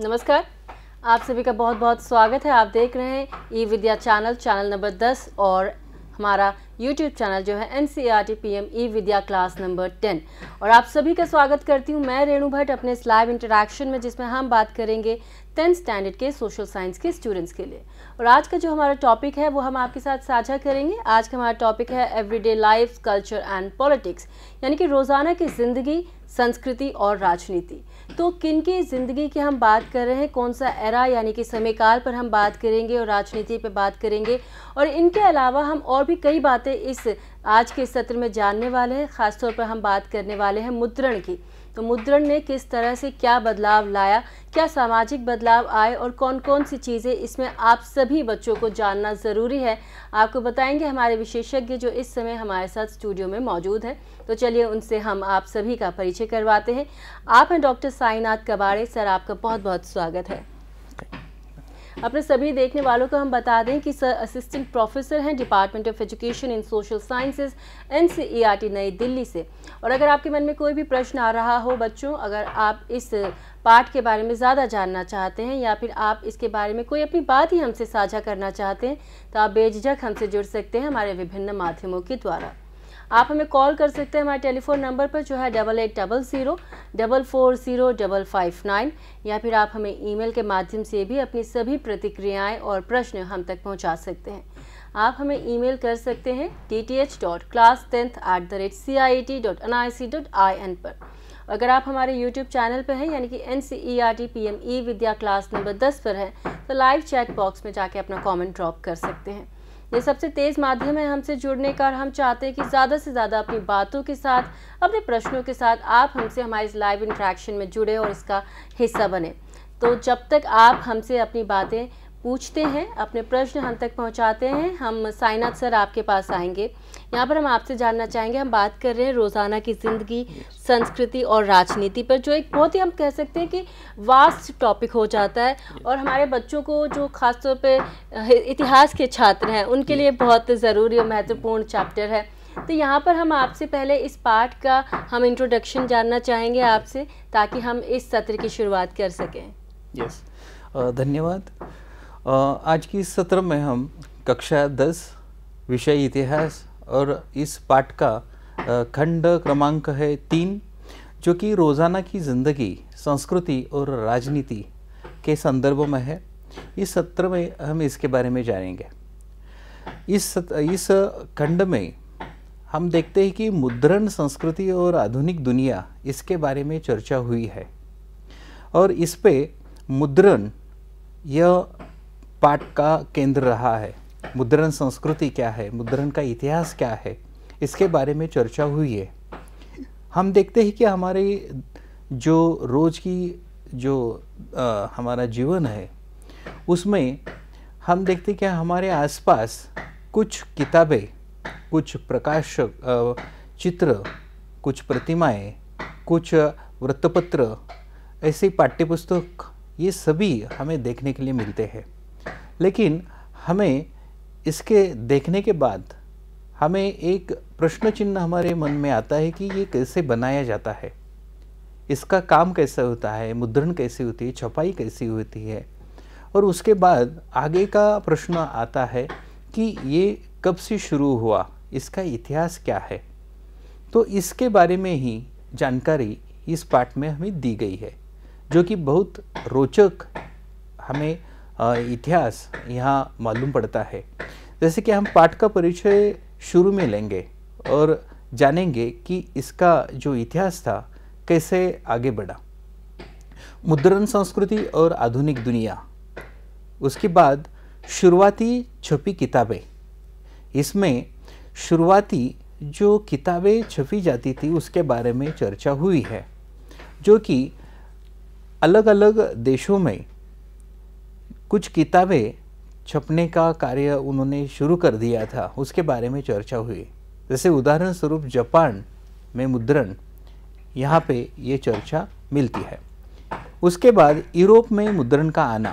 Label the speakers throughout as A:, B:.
A: नमस्कार आप सभी का बहुत बहुत स्वागत है आप देख रहे हैं E Vidya channel channel number 10 और हमारा यूट्यूब चैनल जो है N C R T P M E Vidya class number 10 और आप सभी का स्वागत करती हूँ मैं रेणु भट्ट अपने इस लाइव इंटरेक्शन में जिसमें हम बात करेंगे टेंथ स्टैंडर्ड के सोशल साइंस के स्टूडेंट्स के लिए और आज का जो हमारा टॉपिक है वो हम आपके साथ साझा करेंगे आज का हमारा टॉपिक है everyday life culture and politics यानी कि रोज़ाना की ज़िंदगी संस्कृति और राजनीति तो किन की ज़िंदगी की हम बात कर रहे हैं कौन सा एरा यानी कि समयकाल पर हम बात करेंगे और राजनीति पर बात करेंगे और इनके अलावा हम और भी कई बातें इस आज के सत्र में जानने वाले हैं ख़ासतौर पर हम बात करने वाले हैं मुद्रण की तो मुद्रण ने किस तरह से क्या बदलाव लाया क्या सामाजिक बदलाव आए और कौन कौन सी चीज़ें इसमें आप सभी बच्चों को जानना ज़रूरी है आपको बताएंगे हमारे विशेषज्ञ जो इस समय हमारे साथ स्टूडियो में मौजूद है तो चलिए उनसे हम आप सभी का परिचय करवाते हैं आप हैं डॉक्टर साईनाथ कबाड़े सर आपका बहुत बहुत स्वागत है अपने सभी देखने वालों को हम बता दें कि सर असिस्टेंट प्रोफेसर हैं department of education in social sciences N New Delhi से और अगर आपके मन में कोई भी प्रश्न आ रहा हो बच्चों अगर आप इस पाठ के बारे में ज़्यादा जानना चाहते हैं या फिर आप इसके बारे में कोई अपनी बात ही हमसे साझा करना चाहते हैं तो आप बेझिझक हमसे जुड़ सकते हैं हमारे विभिन्न माध्यमों के द्वारा आप हमें कॉल कर सकते हैं हमारे टेलीफोन नंबर पर जो है double eight double zero double four zero double five nine या फिर आप हमें ईमेल के माध्यम से भी अपनी सभी प्रतिक्रियाएँ और प्रश्न हम तक पहुँचा सकते हैं आप हमें ईमेल कर सकते हैं D T H dot class tenth at the rate C I T dot N I C dot I N पर अगर आप हमारे YouTube चैनल पर हैं यानी कि N C E R T P M E Vidya class number 10 पर हैं तो लाइव चैट बॉक्स में जाके अपना कमेंट ड्रॉप कर सकते हैं ये सबसे तेज़ माध्यम है हमसे जुड़ने का और हम चाहते हैं कि ज़्यादा से ज़्यादा अपनी बातों के साथ अपने प्रश्नों के साथ आप हमसे हमारे इस लाइव इंट्रैक्शन में जुड़े और इसका हिस्सा बने तो जब तक आप हमसे अपनी बातें पूछते हैं अपने प्रश्न हम तक पहुंचाते हैं हम साइनाथ सर आपके पास आएंगे यहाँ पर हम आपसे जानना चाहेंगे हम बात कर रहे हैं रोज़ाना की ज़िंदगी संस्कृति और राजनीति पर जो एक बहुत ही हम कह सकते हैं कि वास्ट टॉपिक हो जाता है और हमारे बच्चों को जो खासतौर पर इतिहास के छात्र हैं उनके लिए बहुत ज़रूरी और महत्वपूर्ण चैप्टर है तो यहाँ पर हम आपसे पहले इस पाठ का हम इंट्रोडक्शन जानना चाहेंगे आपसे ताकि हम इस सत्र की शुरुआत कर सकें
B: यस yes. धन्यवाद आज की इस सत्र में हम कक्षा दस विषय इतिहास और इस पाठ का खंड क्रमांक है तीन जो कि रोज़ाना की ज़िंदगी संस्कृति और राजनीति के संदर्भ में है इस सत्र में हम इसके बारे में जानेंगे इस इस खंड में हम देखते हैं कि मुद्रण संस्कृति और आधुनिक दुनिया इसके बारे में चर्चा हुई है और इस पे मुद्रण यह पाठ का केंद्र रहा है मुद्रण संस्कृति क्या है मुद्रण का इतिहास क्या है इसके बारे में चर्चा हुई है हम देखते हैं कि हमारे जो रोज़ की जो आ, हमारा जीवन है उसमें हम देखते हैं कि हमारे आसपास कुछ किताबें कुछ प्रकाशक चित्र कुछ प्रतिमाएं कुछ वृत्तपत्र ऐसे पाठ्यपुस्तक ये सभी हमें देखने के लिए मिलते हैं लेकिन हमें इसके देखने के बाद हमें एक प्रश्न चिन्ह हमारे मन में आता है कि ये कैसे बनाया जाता है इसका काम कैसा होता है मुद्रण कैसी होती है छपाई कैसी होती है और उसके बाद आगे का प्रश्न आता है कि ये कब से शुरू हुआ इसका इतिहास क्या है तो इसके बारे में ही जानकारी इस पाठ में हमें दी गई है जो कि बहुत रोचक हमें इतिहास यहाँ मालूम पड़ता है जैसे कि हम पाठ का परिचय शुरू में लेंगे और जानेंगे कि इसका जो इतिहास था कैसे आगे बढ़ा मुद्रण संस्कृति और आधुनिक दुनिया उसके बाद शुरुआती छपी किताबें इसमें शुरुआती जो किताबें छपी जाती थी उसके बारे में चर्चा हुई है जो कि अलग अलग देशों में कुछ किताबें छपने का कार्य उन्होंने शुरू कर दिया था उसके बारे में चर्चा हुई जैसे उदाहरण स्वरूप जापान में मुद्रण यहाँ पे ये चर्चा मिलती है उसके बाद यूरोप में मुद्रण का आना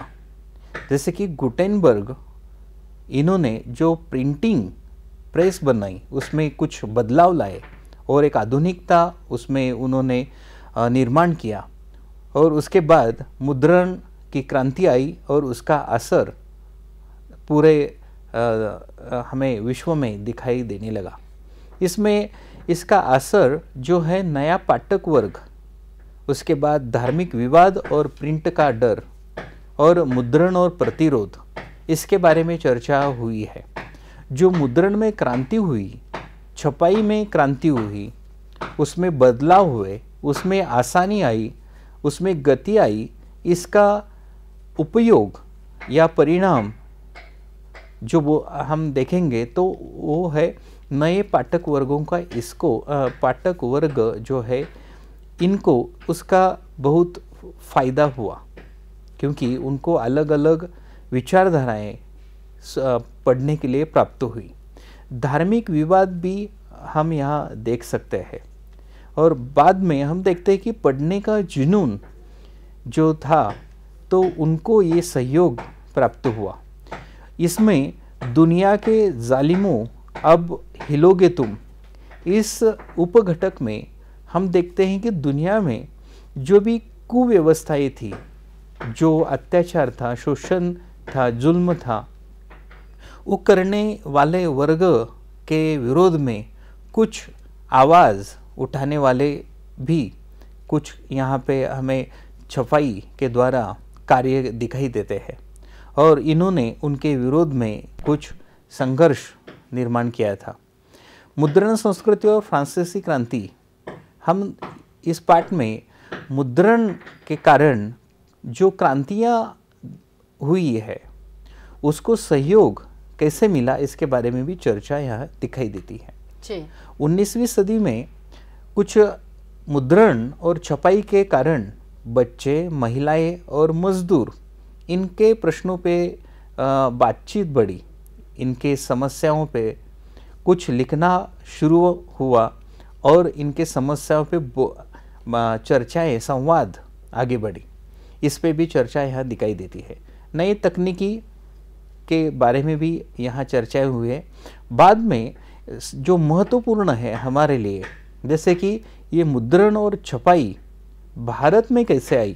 B: जैसे कि गुटेनबर्ग इन्होंने जो प्रिंटिंग प्रेस बनाई उसमें कुछ बदलाव लाए और एक आधुनिकता उसमें उन्होंने निर्माण किया और उसके बाद मुद्रण की क्रांति आई और उसका असर पूरे हमें विश्व में दिखाई देने लगा इसमें इसका असर जो है नया पाठक वर्ग उसके बाद धार्मिक विवाद और प्रिंट का डर और मुद्रण और प्रतिरोध इसके बारे में चर्चा हुई है जो मुद्रण में क्रांति हुई छपाई में क्रांति हुई उसमें बदलाव हुए उसमें आसानी आई उसमें गति आई इसका उपयोग या परिणाम जो वो हम देखेंगे तो वो है नए पाठक वर्गों का इसको पाठक वर्ग जो है इनको उसका बहुत फ़ायदा हुआ क्योंकि उनको अलग अलग विचारधाराएं पढ़ने के लिए प्राप्त हुई धार्मिक विवाद भी हम यहाँ देख सकते हैं और बाद में हम देखते हैं कि पढ़ने का जुनून जो था तो उनको ये सहयोग प्राप्त हुआ इसमें दुनिया के जालिमों अब हिलोगे तुम इस उपघटक में हम देखते हैं कि दुनिया में जो भी कुव्यवस्थाएं थी जो अत्याचार था शोषण था जुल्म था वो करने वाले वर्ग के विरोध में कुछ आवाज़ उठाने वाले भी कुछ यहाँ पे हमें छपाई के द्वारा कार्य दिखाई देते हैं और इन्होंने उनके विरोध में कुछ संघर्ष निर्माण किया था मुद्रण संस्कृति और फ्रांसीसी क्रांति हम इस पाठ में मुद्रण के कारण जो क्रांतियाँ हुई है उसको सहयोग कैसे मिला इसके बारे में भी चर्चा यहाँ दिखाई देती है उन्नीसवीं सदी में कुछ मुद्रण और छपाई के कारण बच्चे महिलाएं और मज़दूर इनके प्रश्नों पे बातचीत बढ़ी इनके समस्याओं पे कुछ लिखना शुरू हुआ और इनके समस्याओं पे चर्चाएं संवाद आगे बढ़ी इस पे भी चर्चा यहाँ दिखाई देती है नई तकनीकी के बारे में भी यहाँ चर्चाएं हुई है बाद में जो महत्वपूर्ण है हमारे लिए जैसे कि ये मुद्रण और छपाई भारत में कैसे आई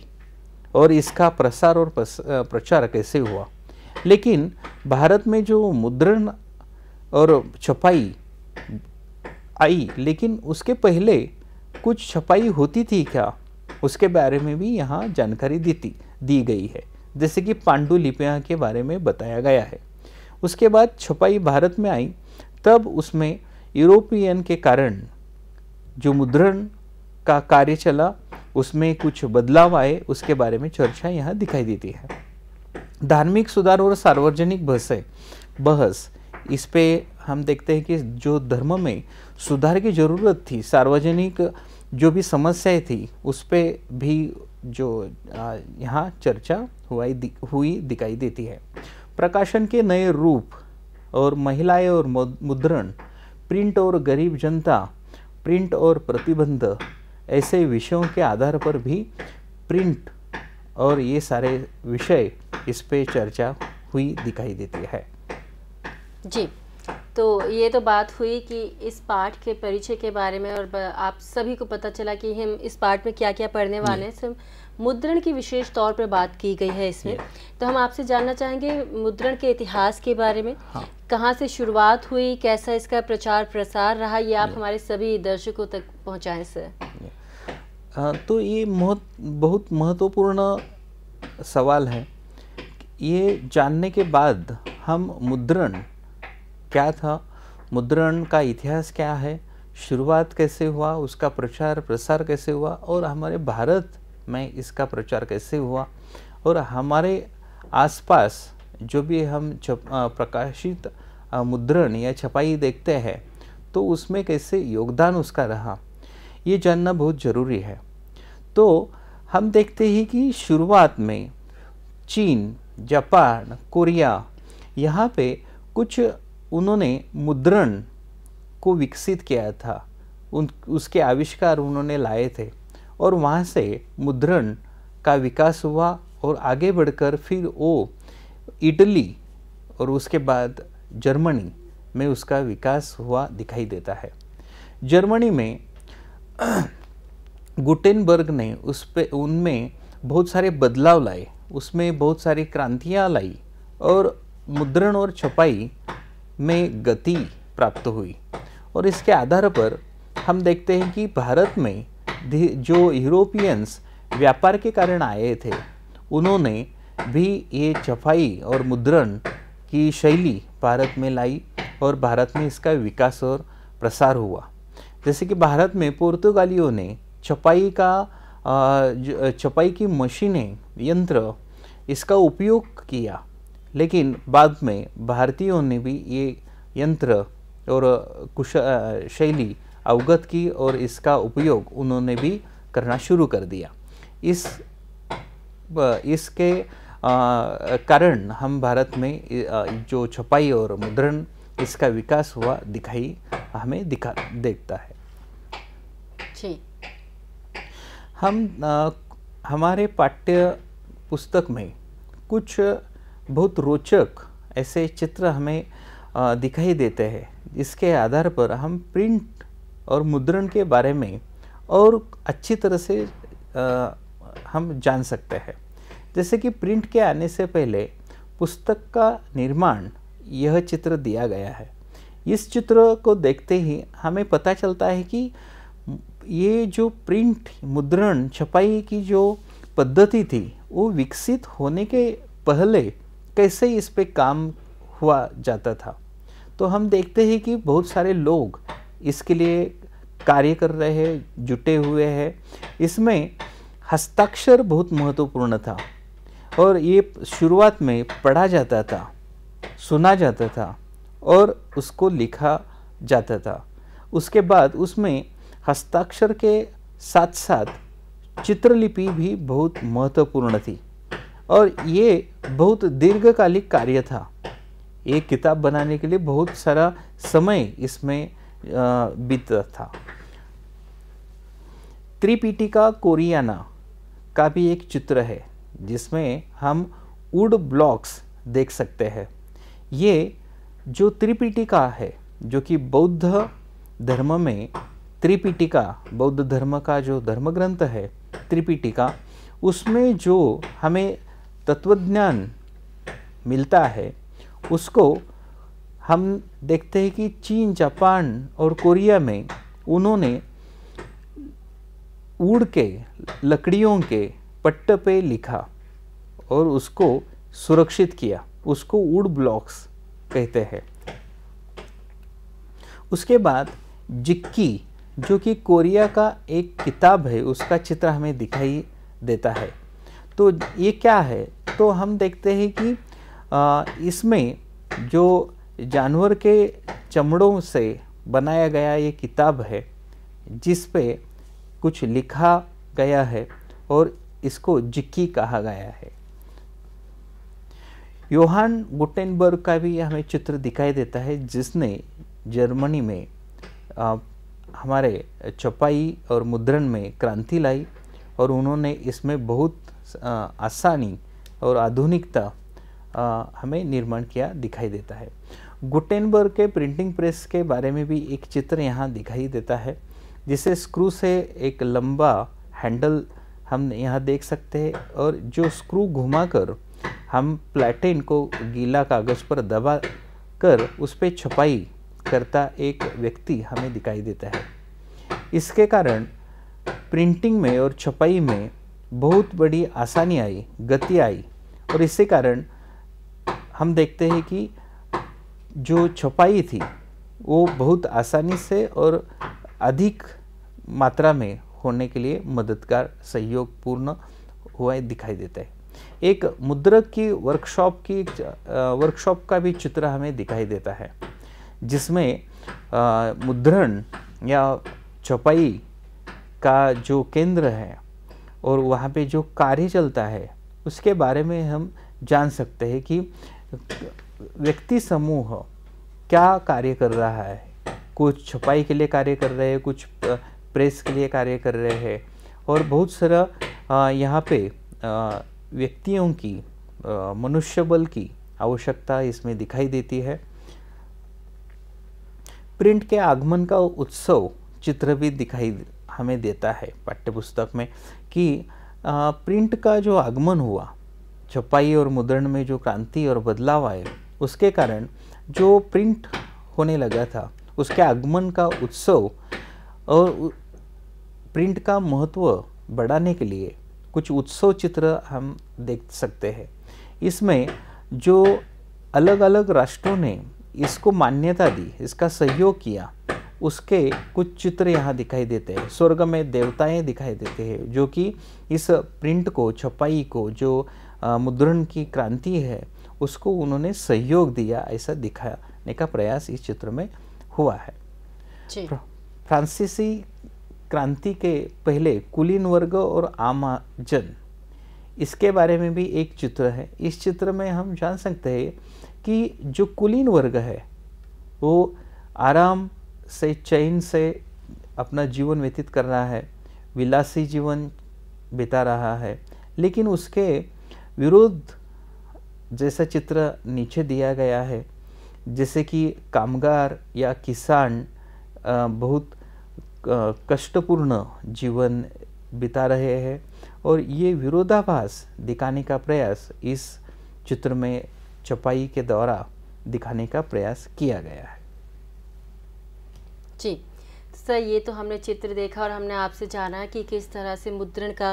B: और इसका प्रसार और प्रचार कैसे हुआ लेकिन भारत में जो मुद्रण और छपाई आई लेकिन उसके पहले कुछ छपाई होती थी क्या उसके बारे में भी यहाँ जानकारी दी थी दी गई है जैसे कि पांडुलिपियाँ के बारे में बताया गया है उसके बाद छपाई भारत में आई तब उसमें यूरोपियन के कारण जो मुद्रण का कार्य चला उसमें कुछ बदलाव आए उसके बारे में चर्चा यहाँ दिखाई देती है धार्मिक सुधार और सार्वजनिक बहसें बहस इस पे हम देखते हैं कि जो धर्म में सुधार की ज़रूरत थी सार्वजनिक जो भी समस्याएं थी उस पर भी जो यहाँ चर्चा हुआ हुई दिखाई देती है प्रकाशन के नए रूप और महिलाएं और मुद्रण प्रिंट और गरीब जनता प्रिंट और प्रतिबंध ऐसे विषयों के आधार पर भी प्रिंट और ये सारे विषय इस पे चर्चा हुई दिखाई देती है
A: जी तो ये तो बात हुई कि इस पाठ के परिचय के बारे में और आप सभी को पता चला कि हम इस पाठ में क्या क्या पढ़ने वाले हैं सिर्फ मुद्रण की विशेष तौर पर बात की गई है इसमें तो हम आपसे जानना चाहेंगे मुद्रण के इतिहास के बारे में हाँ। कहाँ से शुरुआत हुई कैसा इसका प्रचार प्रसार रहा ये आप हमारे सभी दर्शकों तक पहुँचाएँ सर
B: हाँ, तो ये महत, बहुत महत्वपूर्ण सवाल है ये जानने के बाद हम मुद्रण क्या था मुद्रण का इतिहास क्या है शुरुआत कैसे हुआ उसका प्रचार प्रसार कैसे हुआ और हमारे भारत में इसका प्रचार कैसे हुआ और हमारे आसपास जो भी हम छप प्रकाशित मुद्रण या छपाई देखते हैं तो उसमें कैसे योगदान उसका रहा ये जानना बहुत ज़रूरी है तो हम देखते हैं कि शुरुआत में चीन जापान कोरिया यहाँ पे कुछ उन्होंने मुद्रण को विकसित किया था उन उसके आविष्कार उन्होंने लाए थे और वहाँ से मुद्रण का विकास हुआ और आगे बढ़कर फिर वो इटली और उसके बाद जर्मनी में उसका विकास हुआ दिखाई देता है जर्मनी में गुटेनबर्ग ने उस पर उनमें बहुत सारे बदलाव लाए उसमें बहुत सारी क्रांतियाँ लाई और मुद्रण और छपाई में गति प्राप्त हुई और इसके आधार पर हम देखते हैं कि भारत में जो यूरोपियंस व्यापार के कारण आए थे उन्होंने भी ये छपाई और मुद्रण की शैली भारत में लाई और भारत में इसका विकास और प्रसार हुआ जैसे कि भारत में पुर्तगालियों ने छपाई का छपाई की मशीनें यंत्र इसका उपयोग किया लेकिन बाद में भारतीयों ने भी ये यंत्र और कुश शैली अवगत की और इसका उपयोग उन्होंने भी करना शुरू कर दिया इस इसके कारण हम भारत में जो छपाई और मुद्रण इसका विकास हुआ दिखाई हमें दिखा देखता है हम आ, हमारे पाठ्य पुस्तक में कुछ बहुत रोचक ऐसे चित्र हमें दिखाई देते हैं इसके आधार पर हम प्रिंट और मुद्रण के बारे में और अच्छी तरह से आ, हम जान सकते हैं जैसे कि प्रिंट के आने से पहले पुस्तक का निर्माण यह चित्र दिया गया है इस चित्र को देखते ही हमें पता चलता है कि ये जो प्रिंट मुद्रण छपाई की जो पद्धति थी वो विकसित होने के पहले कैसे इस पे काम हुआ जाता था तो हम देखते हैं कि बहुत सारे लोग इसके लिए कार्य कर रहे हैं जुटे हुए हैं इसमें हस्ताक्षर बहुत महत्वपूर्ण था और ये शुरुआत में पढ़ा जाता था सुना जाता था और उसको लिखा जाता था उसके बाद उसमें हस्ताक्षर के साथ साथ चित्रलिपि भी बहुत महत्वपूर्ण थी और ये बहुत दीर्घकालिक कार्य था एक किताब बनाने के लिए बहुत सारा समय इसमें बीतता था त्रिपीटिका कोरियाना का भी एक चित्र है जिसमें हम वुड ब्लॉक्स देख सकते हैं ये जो त्रिपिटिका है जो कि बौद्ध धर्म में त्रिपिटिका बौद्ध धर्म का जो धर्म ग्रंथ है त्रिपिटिका उसमें जो हमें तत्वज्ञान मिलता है उसको हम देखते हैं कि चीन जापान और कोरिया में उन्होंने उड़ के लकड़ियों के पट्ट पे लिखा और उसको सुरक्षित किया उसको वुड ब्लॉक्स कहते हैं उसके बाद जिक्की जो कि कोरिया का एक किताब है उसका चित्र हमें दिखाई देता है तो ये क्या है तो हम देखते हैं कि इसमें जो जानवर के चमड़ों से बनाया गया ये किताब है जिस पे कुछ लिखा गया है और इसको जिक्की कहा गया है योहान गुटेनबर्ग का भी हमें चित्र दिखाई देता है जिसने जर्मनी में हमारे छपाई और मुद्रण में क्रांति लाई और उन्होंने इसमें बहुत आसानी और आधुनिकता हमें निर्माण किया दिखाई देता है गुटेनबर्ग के प्रिंटिंग प्रेस के बारे में भी एक चित्र यहाँ दिखाई देता है जिसे स्क्रू से एक लंबा हैंडल हम यहाँ देख सकते हैं और जो स्क्रू घुमाकर हम प्लेटिन को गीला कागज़ पर दबा कर उस पर छपाई करता एक व्यक्ति हमें दिखाई देता है इसके कारण प्रिंटिंग में और छपाई में बहुत बड़ी आसानी आई गति आई और इसके कारण हम देखते हैं कि जो छपाई थी वो बहुत आसानी से और अधिक मात्रा में होने के लिए मददगार सहयोगपूर्ण हुआ दिखाई देता है एक मुद्रक की वर्कशॉप की वर्कशॉप का भी चित्र हमें दिखाई देता है जिसमें मुद्रण या छपाई का जो केंद्र है और वहाँ पे जो कार्य चलता है उसके बारे में हम जान सकते हैं कि व्यक्ति समूह क्या कार्य कर रहा है कुछ छपाई के लिए कार्य कर रहे हैं कुछ प्रेस के लिए कार्य कर रहे हैं और बहुत सारा यहाँ पे व्यक्तियों की मनुष्य बल की आवश्यकता इसमें दिखाई देती है प्रिंट के आगमन का उत्सव चित्र भी दिखाई हमें देता है पाठ्यपुस्तक में कि आ, प्रिंट का जो आगमन हुआ छपाई और मुद्रण में जो क्रांति और बदलाव आए उसके कारण जो प्रिंट होने लगा था उसके आगमन का उत्सव और प्रिंट का महत्व बढ़ाने के लिए कुछ उत्सव चित्र हम देख सकते हैं इसमें जो अलग अलग राष्ट्रों ने इसको मान्यता दी इसका सहयोग किया उसके कुछ चित्र यहाँ दिखाई देते हैं स्वर्ग में देवताएं दिखाई देते हैं जो कि इस प्रिंट को छपाई को जो मुद्रण की क्रांति है उसको उन्होंने सहयोग दिया ऐसा दिखाने का प्रयास इस चित्र में हुआ है फ्रांसीसी क्रांति के पहले कुलीन वर्ग और आमाजन इसके बारे में भी एक चित्र है इस चित्र में हम जान सकते हैं कि जो कुलीन वर्ग है वो आराम से चैन से अपना जीवन व्यतीत कर रहा है विलासी जीवन बिता रहा है लेकिन उसके विरोध जैसा चित्र नीचे दिया गया है जैसे कि कामगार या किसान बहुत कष्टपूर्ण जीवन बिता रहे हैं और ये विरोधाभास दिखाने का प्रयास इस चित्र में चपाई के द्वारा दिखाने का प्रयास किया गया है
A: जी सर तो ये तो हमने चित्र देखा और हमने आपसे जाना कि किस तरह से मुद्रण का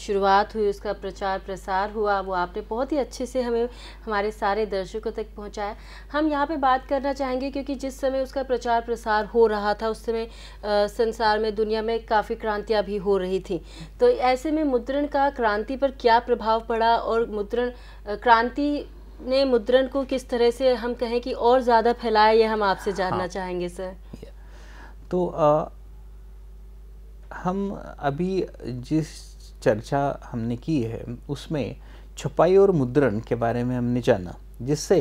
A: शुरुआत हुई उसका प्रचार प्रसार हुआ वो आपने बहुत ही अच्छे से हमें हमारे सारे दर्शकों तक पहुंचाया हम यहाँ पे बात करना चाहेंगे क्योंकि जिस समय उसका प्रचार प्रसार हो रहा था उस समय संसार में दुनिया में काफ़ी क्रांतियाँ भी हो रही थी तो ऐसे में मुद्रण का क्रांति पर क्या प्रभाव पड़ा और मुद्रण क्रांति अपने मुद्रण को किस तरह से हम कहें कि और ज़्यादा फैलाए ये हम आपसे जानना हाँ, चाहेंगे सर
B: तो आ, हम अभी जिस चर्चा हमने की है उसमें छपाई और मुद्रण के बारे में हमने जाना जिससे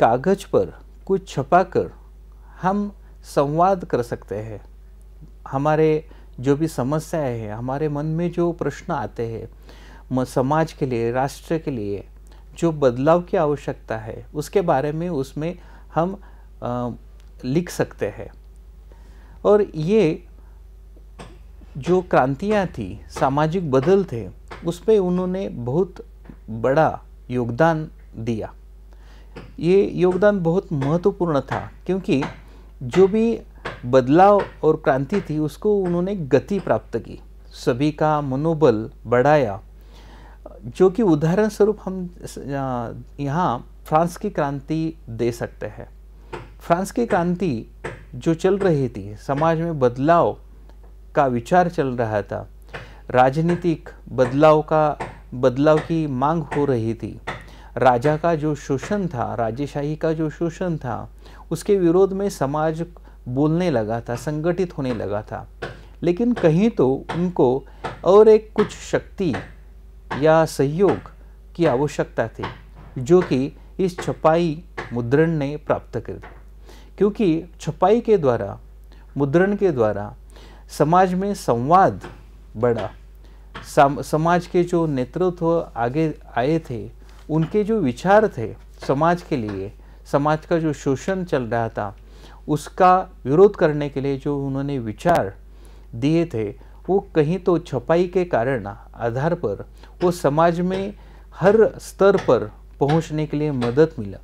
B: कागज पर कुछ छपा कर हम संवाद कर सकते हैं हमारे जो भी समस्याएं हैं हमारे मन में जो प्रश्न आते हैं समाज के लिए राष्ट्र के लिए जो बदलाव की आवश्यकता है उसके बारे में उसमें हम आ, लिख सकते हैं और ये जो क्रांतियाँ थी सामाजिक बदल थे उस पर उन्होंने बहुत बड़ा योगदान दिया ये योगदान बहुत महत्वपूर्ण था क्योंकि जो भी बदलाव और क्रांति थी उसको उन्होंने गति प्राप्त की सभी का मनोबल बढ़ाया जो कि उदाहरण स्वरूप हम यहाँ फ्रांस की क्रांति दे सकते हैं फ्रांस की क्रांति जो चल रही थी समाज में बदलाव का विचार चल रहा था राजनीतिक बदलाव का बदलाव की मांग हो रही थी राजा का जो शोषण था राज्यशाही का जो शोषण था उसके विरोध में समाज बोलने लगा था संगठित होने लगा था लेकिन कहीं तो उनको और एक कुछ शक्ति या सहयोग की आवश्यकता थी जो कि इस छपाई मुद्रण ने प्राप्त कर दी क्योंकि छपाई के द्वारा मुद्रण के द्वारा समाज में संवाद बढ़ा समाज के जो नेतृत्व आगे आए थे उनके जो विचार थे समाज के लिए समाज का जो शोषण चल रहा था उसका विरोध करने के लिए जो उन्होंने विचार दिए थे वो कहीं तो छपाई के कारण आधार पर वो समाज में हर स्तर पर पहुंचने के लिए मदद मिला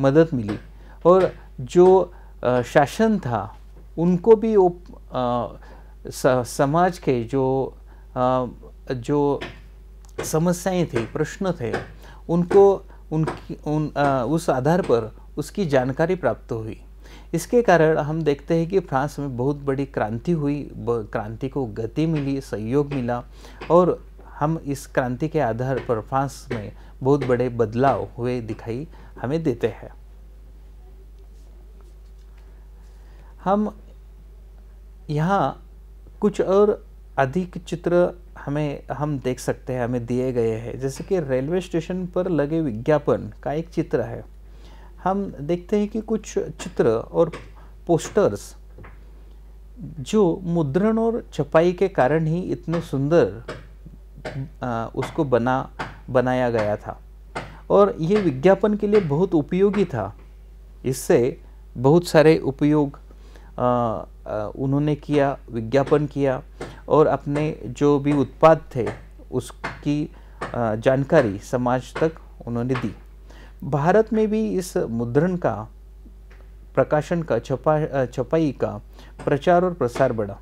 B: मदद मिली और जो शासन था उनको भी वो समाज के जो जो समस्याएं थी प्रश्न थे उनको उनकी उन उस आधार पर उसकी जानकारी प्राप्त हुई इसके कारण हम देखते हैं कि फ्रांस में बहुत बड़ी क्रांति हुई क्रांति को गति मिली सहयोग मिला और हम इस क्रांति के आधार पर फ्रांस में बहुत बड़े बदलाव हुए दिखाई हमें देते हैं हम यहाँ कुछ और अधिक चित्र हमें हम देख सकते हैं हमें दिए गए हैं जैसे कि रेलवे स्टेशन पर लगे विज्ञापन का एक चित्र है हम देखते हैं कि कुछ चित्र और पोस्टर्स जो मुद्रण और छपाई के कारण ही इतने सुंदर उसको बना बनाया गया था और ये विज्ञापन के लिए बहुत उपयोगी था इससे बहुत सारे उपयोग आ, आ, उन्होंने किया विज्ञापन किया और अपने जो भी उत्पाद थे उसकी आ, जानकारी समाज तक उन्होंने दी भारत में भी इस मुद्रण का प्रकाशन का छपा छपाई का प्रचार और प्रसार बढ़ा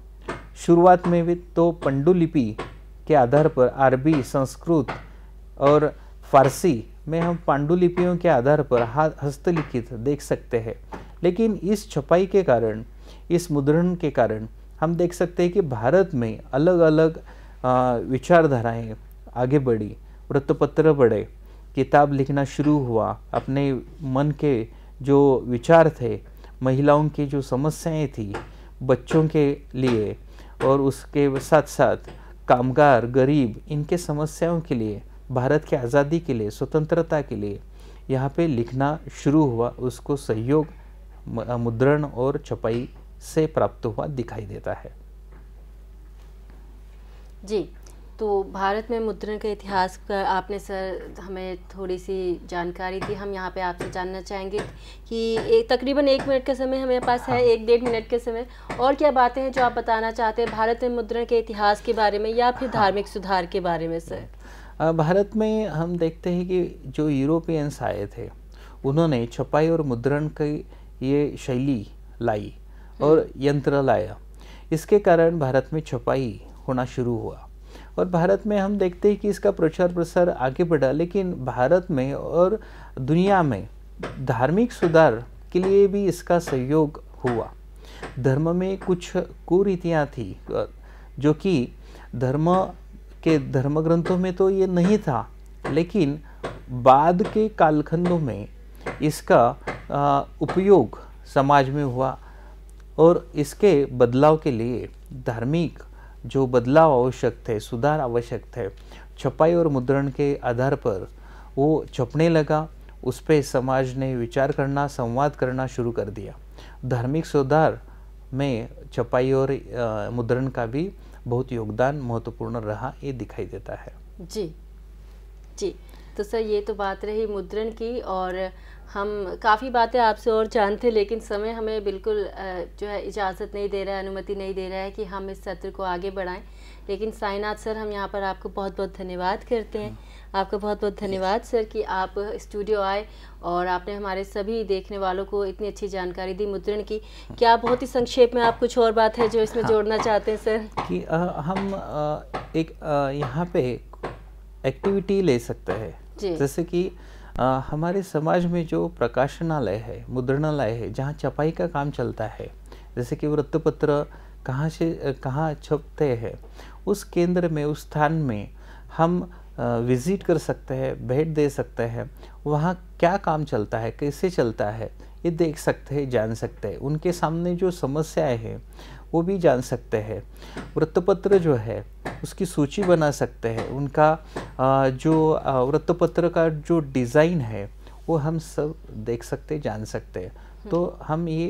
B: शुरुआत में भी तो पंडुलिपि के आधार पर अरबी संस्कृत और फारसी में हम पांडुलिपियों के आधार पर हस्तलिखित देख सकते हैं लेकिन इस छपाई के कारण इस मुद्रण के कारण हम देख सकते हैं कि भारत में अलग अलग विचारधाराएं आगे बढ़ी वृत्तपत्र बढ़े किताब लिखना शुरू हुआ अपने मन के जो विचार थे महिलाओं की जो समस्याएं थी बच्चों के लिए और उसके साथ साथ कामगार गरीब इनके समस्याओं के लिए भारत की आज़ादी के लिए स्वतंत्रता के लिए यहाँ पे लिखना शुरू हुआ उसको सहयोग मुद्रण और छपाई से प्राप्त हुआ दिखाई देता है
A: जी तो भारत में मुद्रण के इतिहास का आपने सर हमें थोड़ी सी जानकारी दी हम यहाँ पे आपसे जानना चाहेंगे कि एक तकरीबन एक मिनट का समय हमारे पास है हाँ। एक डेढ़ मिनट के समय और क्या बातें हैं जो आप बताना चाहते हैं भारत में मुद्रण के इतिहास के बारे में या फिर धार्मिक सुधार के बारे में सर
B: भारत में हम देखते हैं कि जो यूरोपियंस आए थे उन्होंने छपाई और मुद्रण की ये शैली लाई हम्म। और यंत्र लाया इसके कारण भारत में छपाई होना शुरू हुआ और भारत में हम देखते हैं कि इसका प्रचार प्रसार आगे बढ़ा लेकिन भारत में और दुनिया में धार्मिक सुधार के लिए भी इसका सहयोग हुआ धर्म में कुछ कुरीतियाँ थी जो कि धर्म के धर्म ग्रंथों में तो ये नहीं था लेकिन बाद के कालखंडों में इसका उपयोग समाज में हुआ और इसके बदलाव के लिए धार्मिक जो बदलाव आवश्यक थे सुधार आवश्यक थे छपाई और मुद्रण के आधार पर वो छपने लगा उस पर समाज ने विचार करना संवाद करना शुरू कर दिया धार्मिक सुधार में छपाई और मुद्रण का भी बहुत योगदान महत्वपूर्ण रहा ये दिखाई देता है
A: जी जी तो सर ये तो बात रही मुद्रण की और हम काफ़ी बातें आपसे और जानते लेकिन समय हमें बिल्कुल जो है इजाज़त नहीं दे रहा है अनुमति नहीं दे रहा है कि हम इस सत्र को आगे बढ़ाएं लेकिन साईनाथ सर हम यहाँ पर आपको बहुत बहुत धन्यवाद करते हैं आपका बहुत बहुत धन्यवाद सर कि आप स्टूडियो आए और आपने हमारे सभी देखने वालों को इतनी अच्छी जानकारी दी मुद्रण की क्या बहुत ही संक्षेप में आप कुछ और बात है जो इसमें हाँ। जोड़ना चाहते हैं सर
B: कि हम एक यहाँ पे एक्टिविटी ले सकते हैं जैसे कि आ, हमारे समाज में जो प्रकाशनालय है मुद्रणालय है जहाँ छपाई का काम चलता है जैसे कि वृत्तपत्र कहाँ से कहाँ छपते हैं उस केंद्र में उस स्थान में हम विज़िट कर सकते हैं भेंट दे सकते हैं वहाँ क्या काम चलता है कैसे चलता है ये देख सकते हैं जान सकते हैं उनके सामने जो समस्याएं हैं वो भी जान सकते हैं वृत्तपत्र जो है उसकी सूची बना सकते हैं उनका जो वृत्तपत्र का जो डिज़ाइन है वो हम सब देख सकते जान सकते हैं हम्म। तो हम ये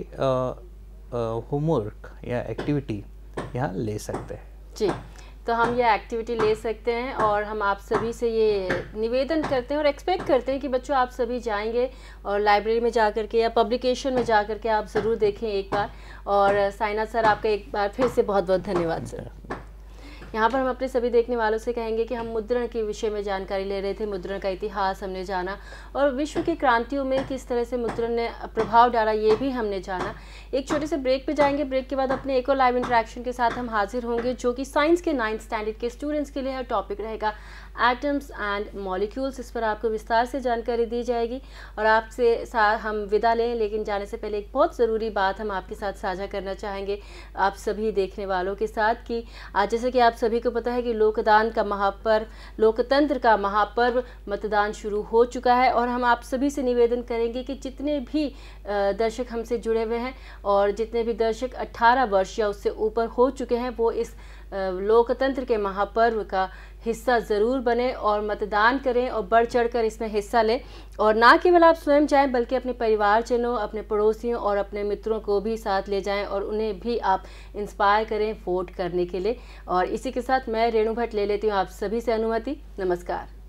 B: होमवर्क या एक्टिविटी
A: यहाँ ले सकते हैं जी तो हम यह एक्टिविटी ले सकते हैं और हम आप सभी से ये निवेदन करते हैं और एक्सपेक्ट करते हैं कि बच्चों आप सभी जाएंगे और लाइब्रेरी में जा कर के या पब्लिकेशन में जा कर के आप ज़रूर देखें एक बार और साइना सर आपका एक बार फिर से बहुत बहुत धन्यवाद सर यहाँ पर हम अपने सभी देखने वालों से कहेंगे कि हम मुद्रण के विषय में जानकारी ले रहे थे मुद्रण का इतिहास हमने जाना और विश्व की क्रांतियों में किस तरह से मुद्रण ने प्रभाव डाला ये भी हमने जाना एक छोटे से ब्रेक पे जाएंगे ब्रेक के बाद अपने एक और लाइव इंटरेक्शन के साथ हम हाजिर होंगे जो कि साइंस के नाइन्थ स्टैंडर्ड के स्टूडेंट्स के लिए टॉपिक रहेगा एटम्स एंड मॉलिक्यूल्स इस पर आपको विस्तार से जानकारी दी जाएगी और आपसे हम विदा लें लेकिन जाने से पहले एक बहुत ज़रूरी बात हम आपके साथ साझा करना चाहेंगे आप सभी देखने वालों के साथ कि आज जैसे कि आप सभी को पता है कि लोकदान का महापर्व लोकतंत्र का महापर्व मतदान शुरू हो चुका है और हम आप सभी से निवेदन करेंगे कि जितने भी दर्शक हमसे जुड़े हुए हैं और जितने भी दर्शक 18 वर्ष या उससे ऊपर हो चुके हैं वो इस लोकतंत्र के महापर्व का हिस्सा ज़रूर बने और मतदान करें और बढ़ चढ़ कर इसमें हिस्सा लें और ना केवल आप स्वयं जाएं बल्कि अपने परिवारजनों अपने पड़ोसियों और अपने मित्रों को भी साथ ले जाएं और उन्हें भी आप इंस्पायर करें वोट करने के लिए और इसी के साथ मैं रेणु भट्ट ले लेती हूँ आप सभी से अनुमति नमस्कार